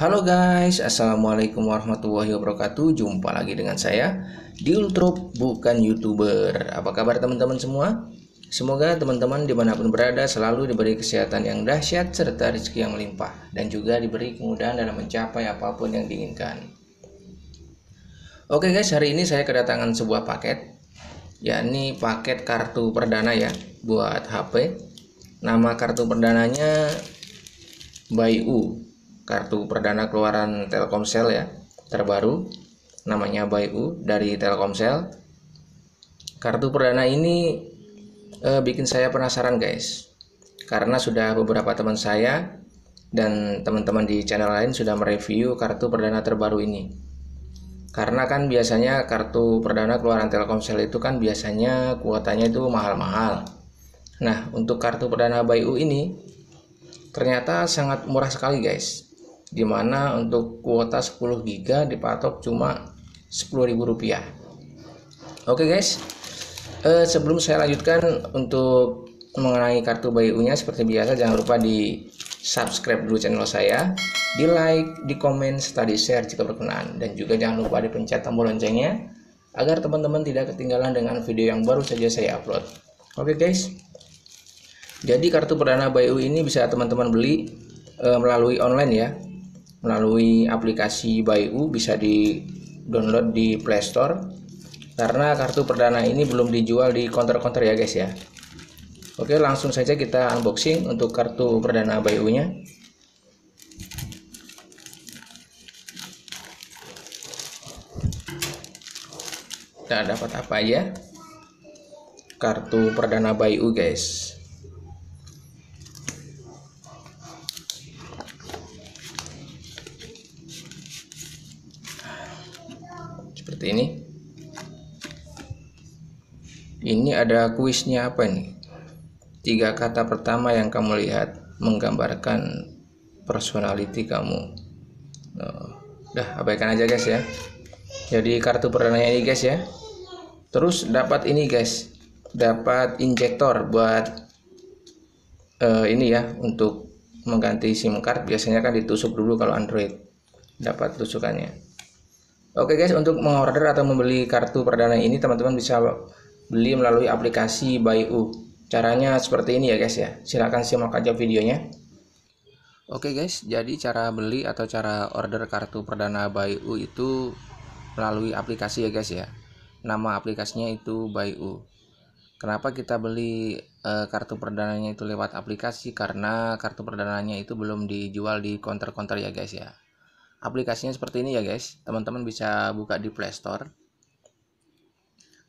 Halo guys, Assalamualaikum warahmatullahi wabarakatuh Jumpa lagi dengan saya di Ultrop Bukan Youtuber Apa kabar teman-teman semua? Semoga teman-teman dimanapun berada selalu diberi kesehatan yang dahsyat serta rezeki yang melimpah Dan juga diberi kemudahan dalam mencapai apapun yang diinginkan Oke guys, hari ini saya kedatangan sebuah paket yakni paket kartu perdana ya buat HP Nama kartu perdananya Bayu kartu perdana keluaran Telkomsel ya, terbaru namanya Bayu dari Telkomsel. Kartu perdana ini e, bikin saya penasaran guys. Karena sudah beberapa teman saya dan teman-teman di channel lain sudah mereview kartu perdana terbaru ini. Karena kan biasanya kartu perdana keluaran Telkomsel itu kan biasanya kuotanya itu mahal-mahal. Nah, untuk kartu perdana Bayu ini ternyata sangat murah sekali, guys di mana untuk kuota 10 giga dipatok cuma Rp10.000. Oke guys, eh, sebelum saya lanjutkan untuk mengenai kartu BU-nya seperti biasa jangan lupa di subscribe dulu channel saya, di like, di komen, serta di share jika berkenan. Dan juga jangan lupa dipencet tombol loncengnya agar teman-teman tidak ketinggalan dengan video yang baru saja saya upload. Oke guys, jadi kartu perdana BU ini bisa teman-teman beli e, melalui online ya melalui aplikasi Bayu bisa di download di Play Store karena kartu perdana ini belum dijual di konter-konter ya guys ya oke langsung saja kita unboxing untuk kartu perdana Bayu nya kita dapat apa aja kartu perdana Bayu guys seperti ini ini ada kuisnya apa ini tiga kata pertama yang kamu lihat menggambarkan personality kamu Dah oh, udah abaikan aja guys ya jadi kartu perdana ini guys ya terus dapat ini guys dapat injektor buat uh, ini ya untuk mengganti SIM card biasanya kan ditusuk dulu kalau Android dapat tusukannya Oke guys, untuk mengorder atau membeli kartu perdana ini teman-teman bisa beli melalui aplikasi Bayu. Caranya seperti ini ya guys ya. Silahkan simak aja videonya. Oke guys, jadi cara beli atau cara order kartu perdana Bayu itu melalui aplikasi ya guys ya. Nama aplikasinya itu Bayu. Kenapa kita beli e, kartu perdananya itu lewat aplikasi? Karena kartu perdananya itu belum dijual di counter-counter ya guys ya aplikasinya seperti ini ya guys teman-teman bisa buka di Play Store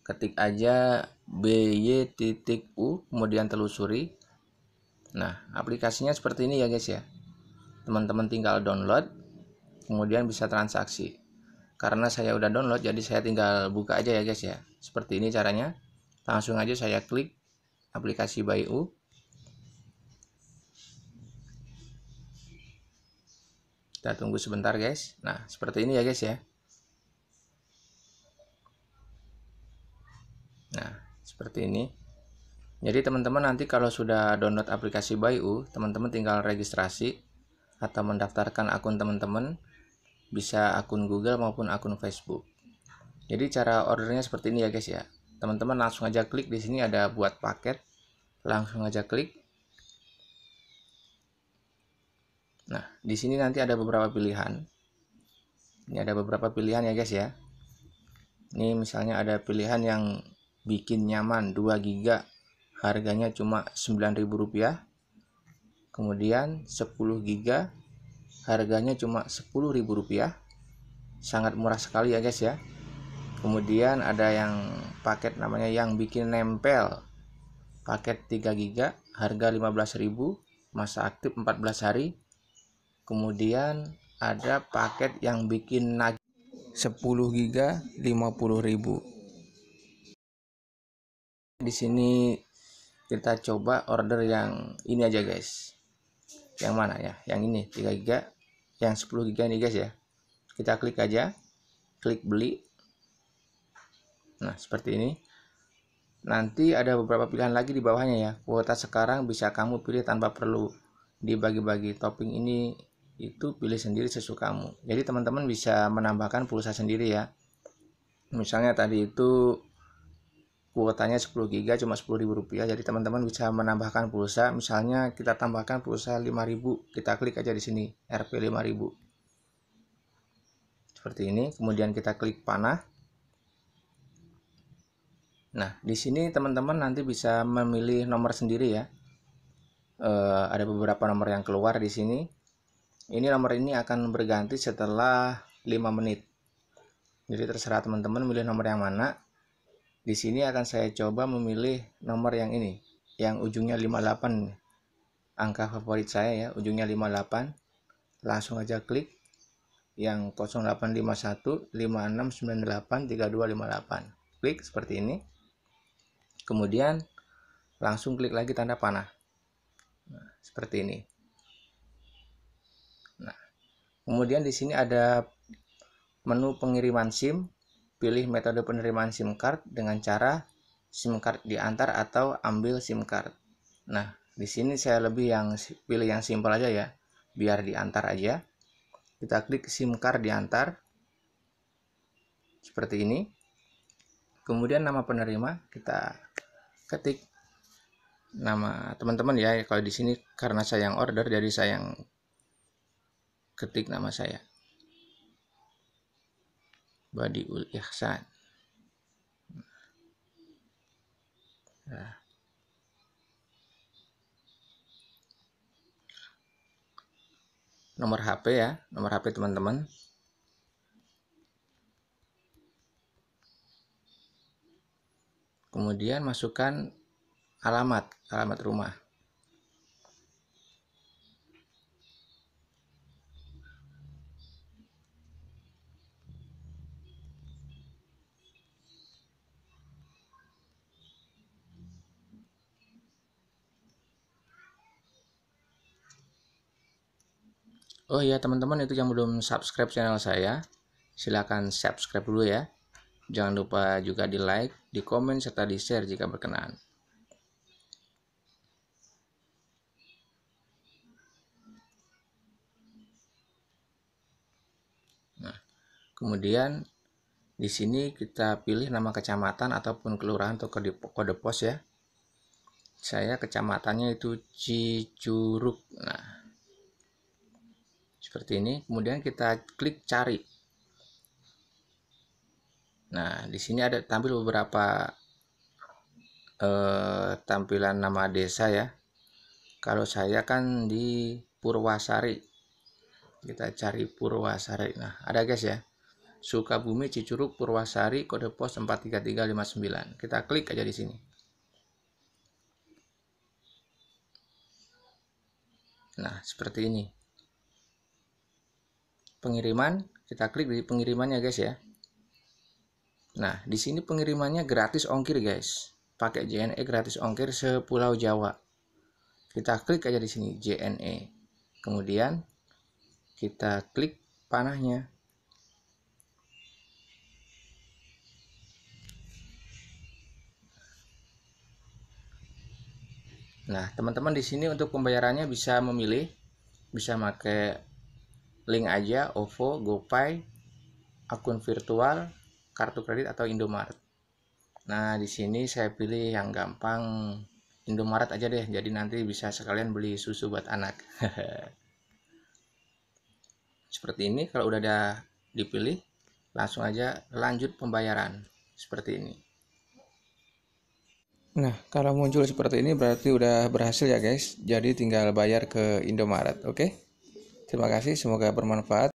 ketik aja by.u kemudian telusuri nah aplikasinya seperti ini ya guys ya teman-teman tinggal download kemudian bisa transaksi karena saya udah download jadi saya tinggal buka aja ya guys ya seperti ini caranya langsung aja saya klik aplikasi u Kita tunggu sebentar guys. Nah, seperti ini ya guys ya. Nah, seperti ini. Jadi teman-teman nanti kalau sudah download aplikasi Bayu, teman-teman tinggal registrasi atau mendaftarkan akun teman-teman, bisa akun Google maupun akun Facebook. Jadi cara ordernya seperti ini ya guys ya. Teman-teman langsung aja klik di sini ada buat paket, langsung aja klik. Nah, di sini nanti ada beberapa pilihan. Ini ada beberapa pilihan ya guys ya. Ini misalnya ada pilihan yang bikin nyaman 2 GB harganya cuma Rp9.000. Kemudian 10 GB harganya cuma Rp10.000. Sangat murah sekali ya guys ya. Kemudian ada yang paket namanya yang bikin nempel. Paket 3 GB harga 15.000, masa aktif 14 hari kemudian ada paket yang bikin nagih 10 giga 50.000 di sini kita coba order yang ini aja guys yang mana ya yang ini 3 giga yang 10 giga ini guys ya kita klik aja klik beli nah seperti ini nanti ada beberapa pilihan lagi di bawahnya ya kuota sekarang bisa kamu pilih tanpa perlu dibagi-bagi topping ini itu pilih sendiri sesukamu jadi teman-teman bisa menambahkan pulsa sendiri ya misalnya tadi itu kuotanya 10 GB cuma ribu rupiah jadi teman-teman bisa menambahkan pulsa misalnya kita tambahkan pulsa 5.000 kita klik aja di sini RP 5.000 seperti ini kemudian kita klik panah nah di sini teman-teman nanti bisa memilih nomor sendiri ya e, ada beberapa nomor yang keluar di sini ini nomor ini akan berganti setelah 5 menit jadi terserah teman-teman milih nomor yang mana di sini akan saya coba memilih nomor yang ini yang ujungnya 58 angka favorit saya ya ujungnya 58 langsung aja klik yang 0851 5698 3258 klik seperti ini kemudian langsung klik lagi tanda panah nah, seperti ini Kemudian di sini ada menu pengiriman SIM. Pilih metode penerimaan SIM card dengan cara SIM card diantar atau ambil SIM card. Nah, di sini saya lebih yang pilih yang simple aja ya, biar diantar aja. Kita klik SIM card diantar. Seperti ini. Kemudian nama penerima kita ketik nama teman-teman ya kalau di sini karena saya yang order jadi saya yang ketik nama saya Badiul Ihsan nah. nomor HP ya nomor HP teman-teman kemudian masukkan alamat alamat rumah Oh iya teman-teman itu yang belum subscribe channel saya, silahkan subscribe dulu ya. Jangan lupa juga di like, di komen, serta di share jika berkenan. Nah, kemudian di sini kita pilih nama kecamatan ataupun kelurahan atau kode, kode pos ya. Saya kecamatannya itu Cicuruk Nah, seperti ini kemudian kita klik cari nah di sini ada tampil beberapa eh, tampilan nama desa ya kalau saya kan di Purwasari kita cari Purwasari nah ada guys ya Sukabumi Cicuruk Purwasari kode pos 43359 kita klik aja di sini nah seperti ini pengiriman kita klik di pengirimannya guys ya nah di sini pengirimannya gratis ongkir guys pakai JNE gratis ongkir sepulau Jawa kita klik aja di sini JNE kemudian kita klik panahnya Nah, teman-teman di sini untuk pembayarannya bisa memilih bisa pakai link aja OVO, GoPay, akun virtual, kartu kredit atau Indomaret. Nah, di sini saya pilih yang gampang Indomaret aja deh. Jadi nanti bisa sekalian beli susu buat anak. Seperti ini kalau udah ada dipilih, langsung aja lanjut pembayaran. Seperti ini. Nah, kalau muncul seperti ini berarti udah berhasil ya guys. Jadi tinggal bayar ke Indomaret, oke? Okay? Terima kasih, semoga bermanfaat.